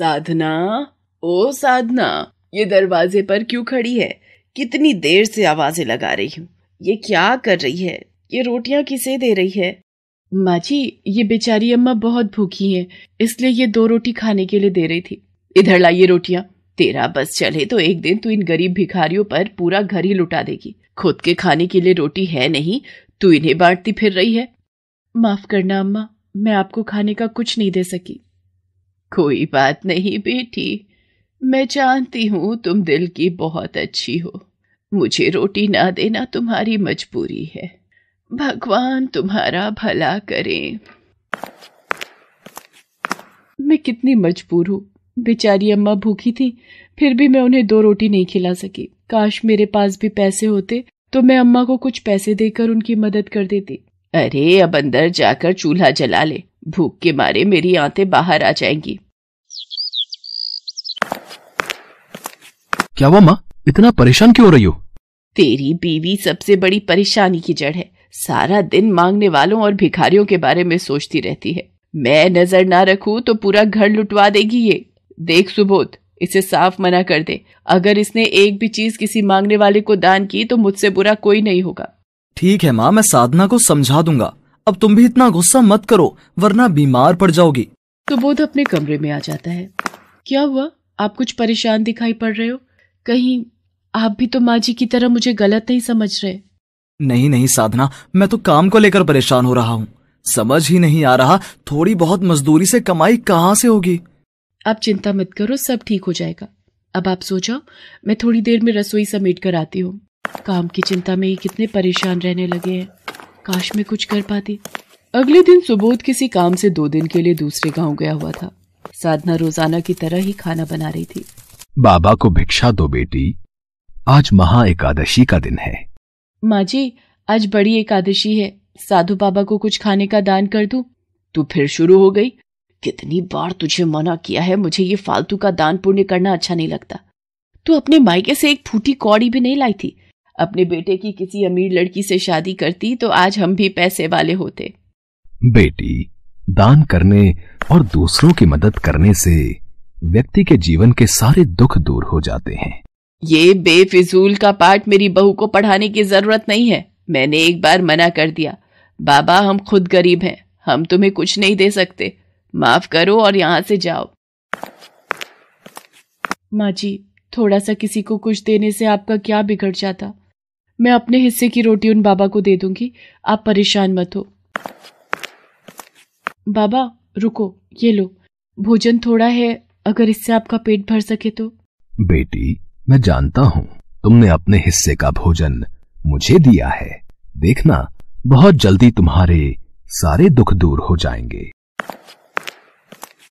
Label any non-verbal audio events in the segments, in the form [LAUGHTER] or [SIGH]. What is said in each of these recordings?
साधना ओ साधना ये दरवाजे पर क्यों खड़ी है कितनी देर से आवाजें लगा रही हूँ ये क्या कर रही है ये रोटियां किसे दे रही है माँ जी ये बेचारी अम्मा बहुत भूखी है इसलिए ये दो रोटी खाने के लिए दे रही थी इधर लाइए रोटियां तेरा बस चले तो एक दिन तू इन गरीब भिखारियों पर पूरा घर ही लुटा देगी खुद के खाने के लिए रोटी है नहीं तू इन्हें बांटती फिर रही है माफ करना अम्मा मैं आपको खाने का कुछ नहीं दे सकी कोई बात नहीं बेटी मैं जानती हूँ तुम दिल की बहुत अच्छी हो मुझे रोटी ना देना तुम्हारी मजबूरी है भगवान तुम्हारा भला करे मैं कितनी मजबूर हूँ बेचारी अम्मा भूखी थी फिर भी मैं उन्हें दो रोटी नहीं खिला सकी काश मेरे पास भी पैसे होते तो मैं अम्मा को कुछ पैसे देकर उनकी मदद कर देती अरे अब अंदर जाकर चूल्हा जला ले भूख के मारे मेरी आंतें बाहर आ जाएंगी क्या हुआ माँ इतना परेशान क्यों हो रही हो तेरी बीवी सबसे बड़ी परेशानी की जड़ है सारा दिन मांगने वालों और भिखारियों के बारे में सोचती रहती है मैं नजर ना रखू तो पूरा घर लुटवा देगी ये देख सुबोध इसे साफ मना कर दे अगर इसने एक भी चीज किसी मांगने वाले को दान की तो मुझसे बुरा कोई नहीं होगा ठीक है माँ मैं साधना को समझा दूंगा अब तुम भी इतना गुस्सा मत करो वरना बीमार पड़ जाओगी सुबोध तो अपने कमरे में आ जाता है क्या हुआ आप कुछ परेशान दिखाई पड़ रहे हो कहीं आप भी तो माँ जी की तरह मुझे गलत नहीं समझ रहे नहीं नहीं साधना मैं तो काम को लेकर परेशान हो रहा हूँ समझ ही नहीं आ रहा थोड़ी बहुत मजदूरी से कमाई कहाँ से होगी आप चिंता मत करो सब ठीक हो जाएगा अब आप सो जाओ मैं थोड़ी देर में रसोई समेट कर आती हूँ काम की चिंता में ही कितने परेशान रहने लगे हैं काश मैं कुछ कर पाती अगले दिन सुबोध किसी काम से दो दिन के लिए दूसरे गांव गया हुआ था साधना रोजाना की तरह ही खाना बना रही थी बाबा को भिक्षा दो बेटी आज महा एकादशी का दिन है माँ जी आज बड़ी एकादशी है साधु बाबा को कुछ खाने का दान कर दू तू तो फिर शुरू हो गई कितनी बार तुझे मना किया है मुझे ये फालतू का दान पुण्य करना अच्छा नहीं लगता तू अपने मायके से एक फूटी कौड़ी भी नहीं लाई थी अपने बेटे की किसी अमीर लड़की से शादी करती तो आज हम भी पैसे वाले होते बेटी दान करने और दूसरों की मदद करने से व्यक्ति के जीवन के सारे दुख दूर हो जाते हैं ये बेफिजूल का पाठ मेरी बहू को पढ़ाने की जरूरत नहीं है मैंने एक बार मना कर दिया बाबा हम खुद गरीब हैं हम तुम्हें कुछ नहीं दे सकते माफ करो और यहाँ से जाओ माँ जी थोड़ा सा किसी को कुछ देने से आपका क्या बिगड़ जाता मैं अपने हिस्से की रोटी उन बाबा को दे दूंगी आप परेशान मत हो बाबा रुको ये लो भोजन थोड़ा है अगर इससे आपका पेट भर सके तो बेटी मैं जानता हूँ तुमने अपने हिस्से का भोजन मुझे दिया है देखना बहुत जल्दी तुम्हारे सारे दुख दूर हो जाएंगे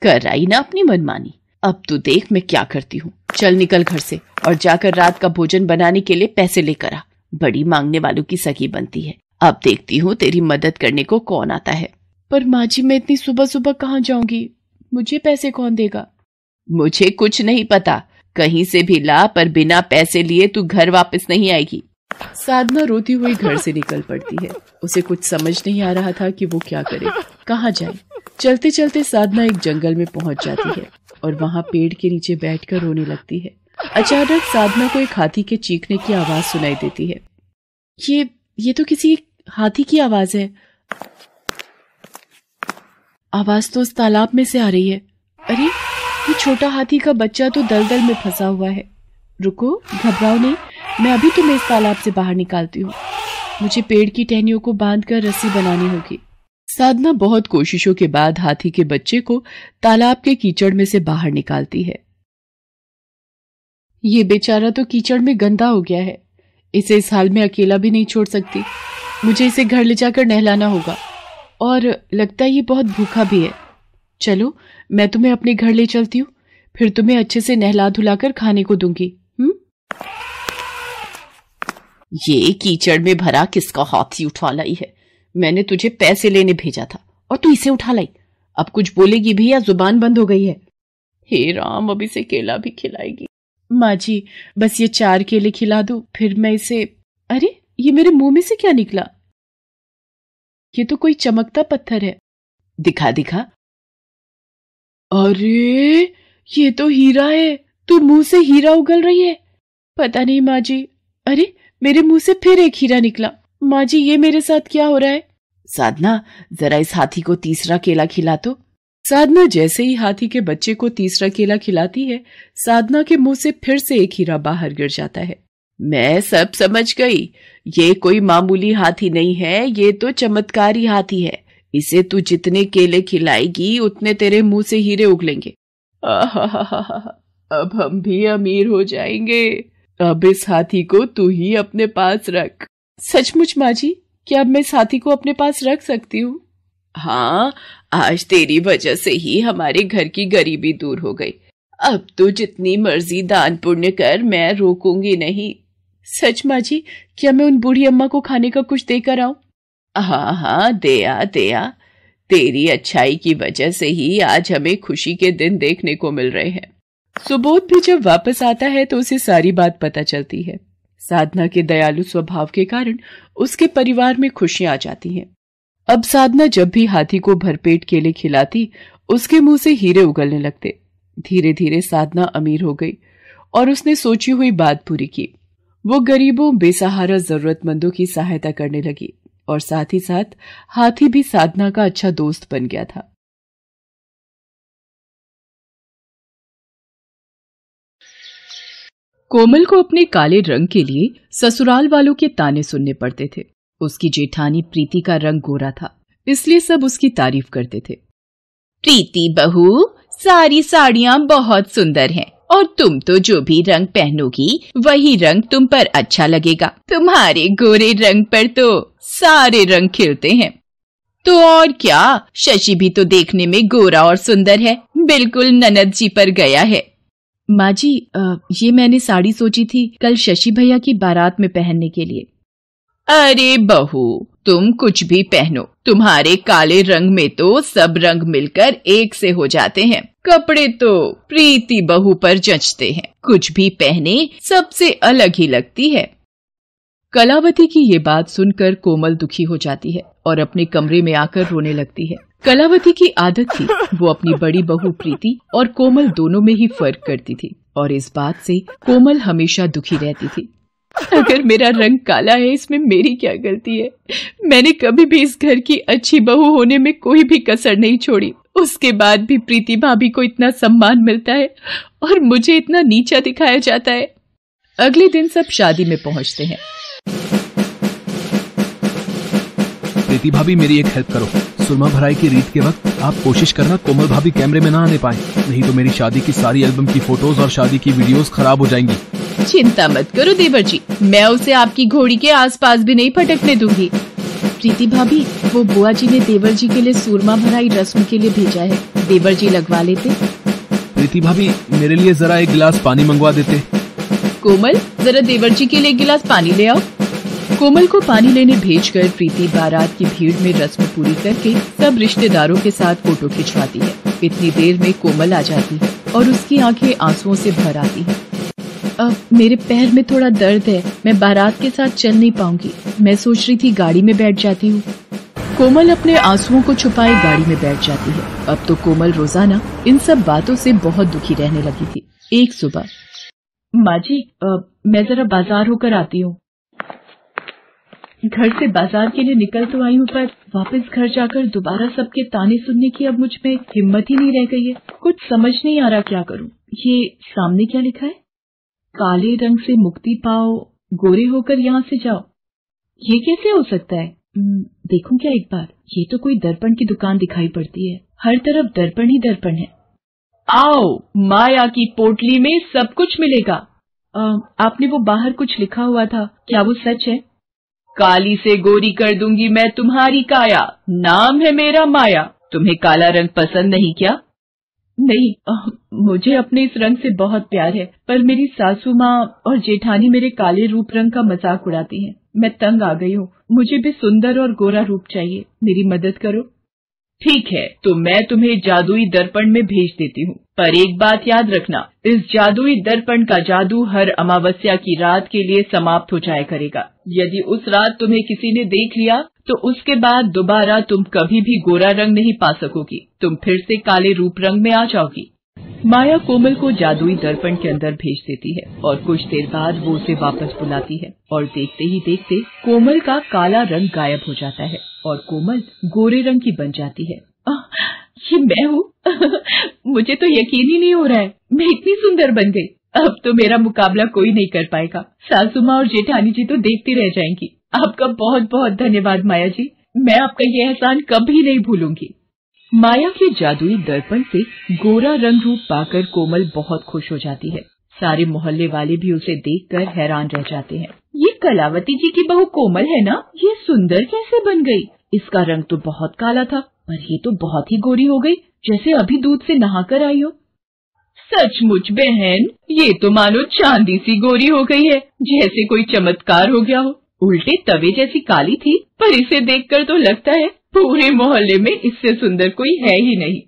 कर आई ना अपनी मनमानी अब तो देख मैं क्या करती हूँ चल निकल घर से और जाकर रात का भोजन बनाने के लिए पैसे लेकर आ बड़ी मांगने वालों की सगी बनती है अब देखती हूँ तेरी मदद करने को कौन आता है पर माँ जी मैं इतनी सुबह सुबह कहाँ जाऊंगी मुझे पैसे कौन देगा मुझे कुछ नहीं पता कहीं से भी ला पर बिना पैसे लिए तू घर वापस नहीं आएगी साधना रोती हुई घर से निकल पड़ती है उसे कुछ समझ नहीं आ रहा था कि वो क्या करे कहाँ जाए चलते चलते साधना एक जंगल में पहुंच जाती है और वहाँ पेड़ के नीचे बैठकर रोने लगती है अचानक साधना को एक हाथी के चीखने की आवाज सुनाई देती है ये ये तो किसी हाथी की आवाज है आवाज तो उस तालाब में से आ रही है अरे ये छोटा हाथी का बच्चा तो दलदल में फंसा हुआ है रुको घबराओ नहीं मैं अभी तुम्हें इस तालाब से बाहर निकालती हूँ मुझे पेड़ की टहनियों को बांधकर रस्सी बनानी होगी साधना बहुत कोशिशों के बाद हाथी के बच्चे को तालाब के कीचड़ में से बाहर निकालती है ये बेचारा तो कीचड़ में गंदा हो गया है इसे इस हाल में अकेला भी नहीं छोड़ सकती मुझे इसे घर ले जाकर नहलाना होगा और लगता है ये बहुत भूखा भी है चलो मैं तुम्हें अपने घर ले चलती हूँ फिर तुम्हें अच्छे से नहला धुलाकर खाने को दूंगी हम्म ये कीचड़ में भरा किसका हाथी उठा लाई है मैंने तुझे पैसे लेने भेजा था और तू इसे उठा लाई अब कुछ बोलेगी भी या जुबान बंद हो गई है हे राम अब इसे केला भी खिलाएगी माँ जी बस ये चार केले खिला दो फिर मैं इसे अरे ये मेरे मुंह में से क्या निकला ये तो कोई चमकता पत्थर है दिखा दिखा अरे ये तो हीरा है तू मुंह से हीरा उगल रही है पता नहीं माँ जी अरे मेरे मुंह से फिर एक हीरा निकला माँ जी ये मेरे साथ क्या हो रहा है साधना जरा इस हाथी को तीसरा केला खिला तो साधना जैसे ही हाथी के बच्चे को तीसरा केला खिलाती है साधना के मुंह से फिर से एक हीरा बाहर गिर जाता है मैं सब समझ गई ये कोई मामूली हाथी नहीं है ये तो चमत्कारी हाथी है इसे तू जितने केले खिलाएगी उतने तेरे मुंह से हीरे उगलेंगे अब हम भी अमीर हो जाएंगे अब इस हाथी को तू ही अपने पास रख सचमुच माँ जी क्या अब मैं इस हाथी को अपने पास रख सकती हूँ हाँ आज तेरी वजह से ही हमारे घर की गरीबी दूर हो गई अब तो जितनी मर्जी दान पुण्य कर मैं रोकूंगी नहीं सच माँ जी क्या मैं उन बूढ़ी अम्मा को खाने का कुछ देकर आऊ हाँ हाँ दया दया तेरी अच्छाई की वजह से ही आज हमें खुशी के दिन देखने को मिल रहे हैं सुबोध भी जब वापस आता है तो उसे सारी बात पता चलती है साधना के दयालु स्वभाव के कारण उसके परिवार में खुशियां आ जाती हैं अब साधना जब भी हाथी को भरपेट केले खिलाती उसके मुंह से हीरे उगलने लगते धीरे धीरे साधना अमीर हो गई और उसने सोची हुई बात पूरी की वो गरीबों बेसहारा जरूरतमंदों की सहायता करने लगी और साथ ही साथ हाथी भी साधना का अच्छा दोस्त बन गया था कोमल को अपने काले रंग के लिए ससुराल वालों के ताने सुनने पड़ते थे उसकी जेठानी प्रीति का रंग गोरा था इसलिए सब उसकी तारीफ करते थे प्रीति बहू सारी साड़ियाँ बहुत सुंदर हैं और तुम तो जो भी रंग पहनोगी वही रंग तुम पर अच्छा लगेगा तुम्हारे गोरे रंग पर तो सारे रंग खिलते हैं तो और क्या शशि भी तो देखने में गोरा और सुंदर है बिल्कुल ननद जी पर गया है माँ जी आ, ये मैंने साड़ी सोची थी कल शशि भैया की बारात में पहनने के लिए अरे बहू तुम कुछ भी पहनो तुम्हारे काले रंग में तो सब रंग मिलकर एक से हो जाते हैं कपड़े तो प्रीति बहू पर जचते हैं कुछ भी पहने सबसे अलग ही लगती है कलावती की ये बात सुनकर कोमल दुखी हो जाती है और अपने कमरे में आकर रोने लगती है कलावती की आदत थी वो अपनी बड़ी बहू प्रीति और कोमल दोनों में ही फर्क करती थी और इस बात से कोमल हमेशा दुखी रहती थी अगर मेरा रंग काला है इसमें मेरी क्या गलती है मैंने कभी भी इस घर की अच्छी बहू होने में कोई भी कसर नहीं छोड़ी उसके बाद भी प्रीति भाभी को इतना सम्मान मिलता है और मुझे इतना नीचा दिखाया जाता है अगले दिन सब शादी में पहुंचते हैं प्रीति भाभी मेरी एक हेल्प करो सुरमा भराई की रीत के वक्त आप कोशिश करना कोमल भाभी कैमरे में ना आने पाए नहीं तो मेरी शादी की सारी एल्बम की फोटोज और शादी की वीडियोस खराब हो जाएंगी चिंता मत करो देवर जी मैं उसे आपकी घोड़ी के आसपास भी नहीं फटकने दूंगी प्रीति भाभी वो बुआ जी ने देवर जी के लिए सूरमा भराई रस्म के लिए भेजा है देवर जी लगवा लेते प्रीति भाभी मेरे लिए जरा एक गिलास पानी मंगवा देते कोमल जरा देवर जी के लिए गिलास पानी ले आओ कोमल को पानी लेने भेज कर प्रीति बारात की भीड़ में रस्म पूरी करके सब रिश्तेदारों के साथ फोटो खिंचवाती है इतनी देर में कोमल आ जाती है और उसकी आंखें आंसुओं से भर आती है आ, मेरे पैर में थोड़ा दर्द है मैं बारात के साथ चल नहीं पाऊंगी मैं सोच रही थी गाड़ी में बैठ जाती हूँ कोमल अपने आंसुओं को छुपाए गाड़ी में बैठ जाती है अब तो कोमल रोजाना इन सब बातों से बहुत दुखी रहने लगी थी एक सुबह माँ जी मैं जरा बाजार होकर आती हूँ घर से बाजार के लिए निकल तो आई हूँ पर वापस घर जाकर दोबारा सबके ताने सुनने की अब मुझ में हिम्मत ही नहीं रह गई है कुछ समझ नहीं आ रहा क्या करूँ ये सामने क्या लिखा है काले रंग से मुक्ति पाओ गोरे होकर यहाँ से जाओ ये कैसे हो सकता है देखू क्या एक बार ये तो कोई दर्पण की दुकान दिखाई पड़ती है हर तरफ दर्पण ही दर्पण है आओ माया की पोटली में सब कुछ मिलेगा आ, आपने वो बाहर कुछ लिखा हुआ था क्या वो सच है काली से गोरी कर दूंगी मैं तुम्हारी काया नाम है मेरा माया तुम्हें काला रंग पसंद नहीं क्या नहीं मुझे अपने इस रंग से बहुत प्यार है पर मेरी सासू माँ और जेठानी मेरे काले रूप रंग का मजाक उड़ाती हैं। मैं तंग आ गई हूँ मुझे भी सुंदर और गोरा रूप चाहिए मेरी मदद करो ठीक है तो मैं तुम्हें जादुई दर्पण में भेज देती हूँ पर एक बात याद रखना इस जादुई दर्पण का जादू हर अमावस्या की रात के लिए समाप्त हो जाया करेगा यदि उस रात तुम्हें किसी ने देख लिया तो उसके बाद दोबारा तुम कभी भी गोरा रंग नहीं पा सकोगी तुम फिर से काले रूप रंग में आ जाओगी माया कोमल को जादुई दर्पण के अंदर भेज देती है और कुछ देर बाद वो उसे वापस बुलाती है और देखते ही देखते कोमल का काला रंग गायब हो जाता है और कोमल गोरे रंग की बन जाती है आ, ये मैं हूँ [LAUGHS] मुझे तो यकीन ही नहीं हो रहा है मैं इतनी सुंदर बन गई अब तो मेरा मुकाबला कोई नहीं कर पाएगा सासू माँ और जेठानी जी तो देखती रह जाएंगी आपका बहुत बहुत धन्यवाद माया जी मैं आपका ये एहसान कभी नहीं भूलूंगी माया के जादुई दर्पण से गोरा रंग रूप पाकर कोमल बहुत खुश हो जाती है सारे मोहल्ले वाले भी उसे देखकर हैरान रह जाते हैं ये कलावती जी की बहू कोमल है ना? ये सुंदर कैसे बन गई? इसका रंग तो बहुत काला था पर ये तो बहुत ही गोरी हो गई जैसे अभी दूध से नहाकर आई हो सचमुच बहन ये तो मानो चांदी सी गोरी हो गई है जैसे कोई चमत्कार हो गया हो उल्टे तवे जैसी काली थी पर इसे कर तो लगता है पूरे मोहल्ले में इससे सुंदर कोई है ही नहीं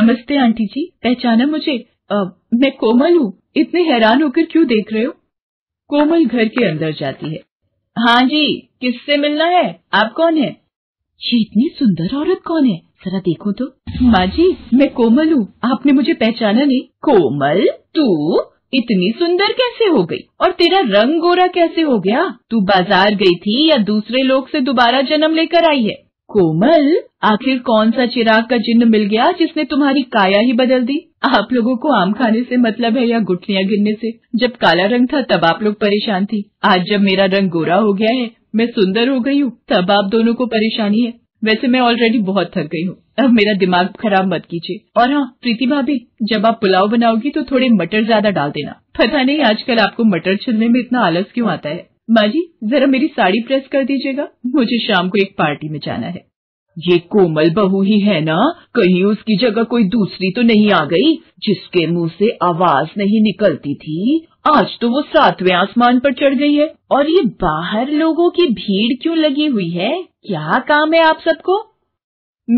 नमस्ते आंटी जी पहचाना मुझे आ, मैं कोमल हूँ इतने हैरान होकर क्यों देख रहे हो कोमल घर के अंदर जाती है हाँ जी किससे मिलना है आप कौन है ये इतनी सुंदर औरत कौन है जरा देखो तो माँ जी मैं कोमल हूँ आपने मुझे पहचाना नहीं कोमल तू इतनी सुंदर कैसे हो गई और तेरा रंग गोरा कैसे हो गया तू बाजार गई थी या दूसरे लोग से दोबारा जन्म लेकर आई है कोमल आखिर कौन सा चिराग का जिन्न मिल गया जिसने तुम्हारी काया ही बदल दी आप लोगों को आम खाने से मतलब है या गुठलियाँ गिरने से जब काला रंग था तब आप लोग परेशान थी आज जब मेरा रंग गोरा हो गया है मैं सुंदर हो गई हूँ तब आप दोनों को परेशानी है वैसे मैं ऑलरेडी बहुत थक गई हूँ अब मेरा दिमाग खराब मत कीजिए और हाँ प्रीति भाभी जब आप पुलाव बनाओगी तो थोड़े मटर ज्यादा डाल देना पता नहीं आजकल आपको मटर छिलने में इतना आलस क्यों आता है माँ जी जरा मेरी साड़ी प्रेस कर दीजिएगा मुझे शाम को एक पार्टी में जाना है ये कोमल बहू ही है ना कहीं उसकी जगह कोई दूसरी तो नहीं आ गई जिसके मुंह से आवाज नहीं निकलती थी आज तो वो सातवें आसमान पर चढ़ गई है और ये बाहर लोगों की भीड़ क्यों लगी हुई है क्या काम है आप सबको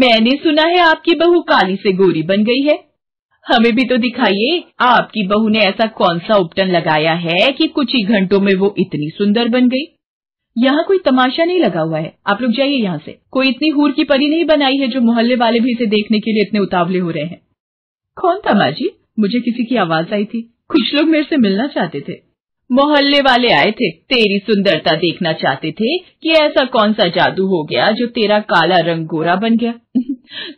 मैंने सुना है आपकी बहू काली से गोरी बन गई है हमें भी तो दिखाइए आपकी बहू ने ऐसा कौन सा उपटन लगाया है कि कुछ ही घंटों में वो इतनी सुंदर बन गई यहाँ कोई तमाशा नहीं लगा हुआ है आप लोग जाइए यहाँ से कोई इतनी हूर की परी नहीं बनाई है जो मोहल्ले वाले भी इसे देखने के लिए इतने उतावले हो रहे हैं कौन था माजी मुझे किसी की आवाज आई थी कुछ लोग मेरे से मिलना चाहते थे मोहल्ले वाले आए थे तेरी सुंदरता देखना चाहते थे कि ऐसा कौन सा जादू हो गया जो तेरा काला रंग गोरा बन गया [LAUGHS]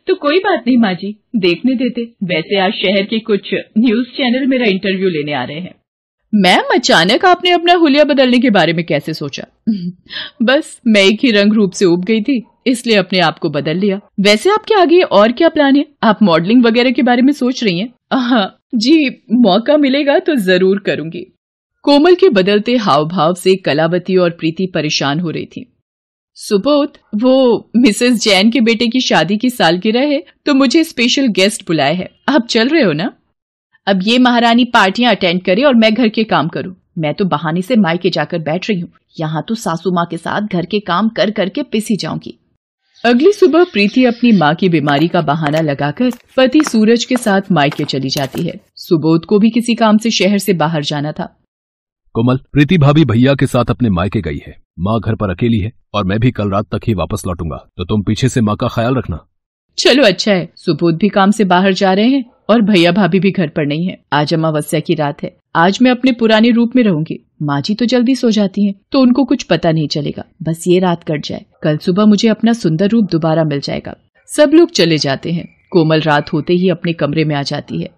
तो कोई बात नहीं माँ जी देखने देते वैसे आज शहर के कुछ न्यूज चैनल मेरा इंटरव्यू लेने आ रहे हैं मैम अचानक आपने अपना हुलिया बदलने के बारे में कैसे सोचा [LAUGHS] बस मैं एक ही रंग रूप से उब गई थी इसलिए अपने आप को बदल लिया वैसे आपके आगे और क्या प्लान है आप मॉडलिंग वगैरह के बारे में सोच रही हैं? [LAUGHS] हाँ, जी मौका मिलेगा तो जरूर करूंगी कोमल के बदलते हाव भाव से कलावती और प्रीति परेशान हो रही थी सुबोध वो मिसेस जैन के बेटे की शादी की सालगिरह है तो मुझे स्पेशल गेस्ट बुलाए हैं आप चल रहे हो ना अब ये महारानी पार्टियां अटेंड करे और मैं घर के काम करूं मैं तो बहाने से मायके जाकर बैठ रही हूँ यहाँ तो सासू माँ के साथ घर के काम कर करके पिसी जाऊंगी अगली सुबह प्रीति अपनी माँ की बीमारी का बहाना लगाकर पति सूरज के साथ मायके चली जाती है सुबोध को भी किसी काम से शहर से बाहर जाना था कोमल प्रीति भाभी भैया के साथ अपने मायके गई है माँ घर पर अकेली है और मैं भी कल रात तक ही वापस लौटूंगा तो तुम पीछे से माँ का ख्याल रखना चलो अच्छा है सुबोध भी काम से बाहर जा रहे हैं और भैया भाभी भी घर पर नहीं है आज अमावस्या की रात है आज मैं अपने पुराने रूप में रहूंगी माँ जी तो जल्दी सो जाती हैं, तो उनको कुछ पता नहीं चलेगा बस ये रात कट जाए कल सुबह मुझे अपना सुंदर रूप दोबारा मिल जाएगा सब लोग चले जाते हैं कोमल रात होते ही अपने कमरे में आ जाती है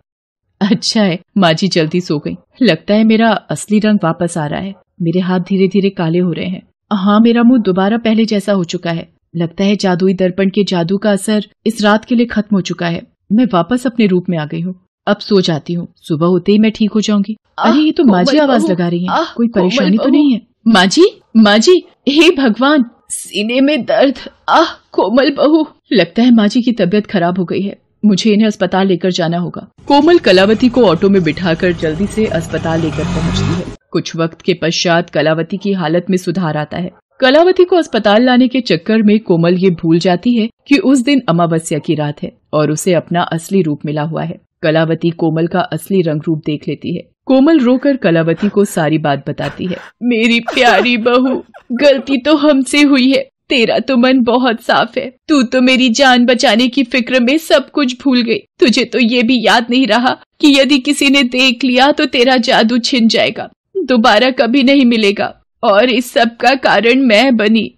अच्छा है माँ जी जल्दी सो गई लगता है मेरा असली रंग वापस आ रहा है मेरे हाथ धीरे धीरे काले हो रहे हैं हाँ मेरा मुंह दोबारा पहले जैसा हो चुका है लगता है जादुई दर्पण के जादू का असर इस रात के लिए खत्म हो चुका है मैं वापस अपने रूप में आ गई हूँ अब सो जाती हूँ सुबह होते ही मैं ठीक हो जाऊंगी अरे ये तो माँ जी आवाज लगा रही है कोई परेशानी तो नहीं है माँ जी माँ जी हे भगवान सीने में दर्द आह कोमल बहू लगता है माँ जी की तबीयत खराब हो गई है मुझे इन्हें अस्पताल लेकर जाना होगा कोमल कलावती को ऑटो में बिठाकर जल्दी से अस्पताल लेकर पहुंचती है कुछ वक्त के पश्चात कलावती की हालत में सुधार आता है कलावती को अस्पताल लाने के चक्कर में कोमल ये भूल जाती है कि उस दिन अमावस्या की रात है और उसे अपना असली रूप मिला हुआ है कलावती कोमल का असली रंग रूप देख लेती है कोमल रोकर कलावती को सारी बात बताती है मेरी प्यारी बहू गलती तो हमसे हुई है तेरा तो मन बहुत साफ है तू तो मेरी जान बचाने की फिक्र में सब कुछ भूल गई तुझे तो ये भी याद नहीं रहा कि यदि किसी ने देख लिया तो तेरा जादू छिन जाएगा दोबारा कभी नहीं मिलेगा और इस सब का कारण मैं बनी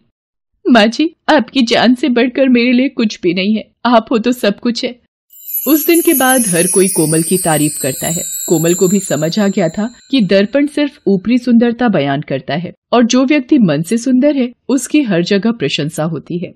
माँ जी आपकी जान से बढ़कर मेरे लिए कुछ भी नहीं है आप हो तो सब कुछ है उस दिन के बाद हर कोई कोमल की तारीफ करता है कोमल को भी समझ आ गया था कि दर्पण सिर्फ ऊपरी सुंदरता बयान करता है और जो व्यक्ति मन से सुंदर है उसकी हर जगह प्रशंसा होती है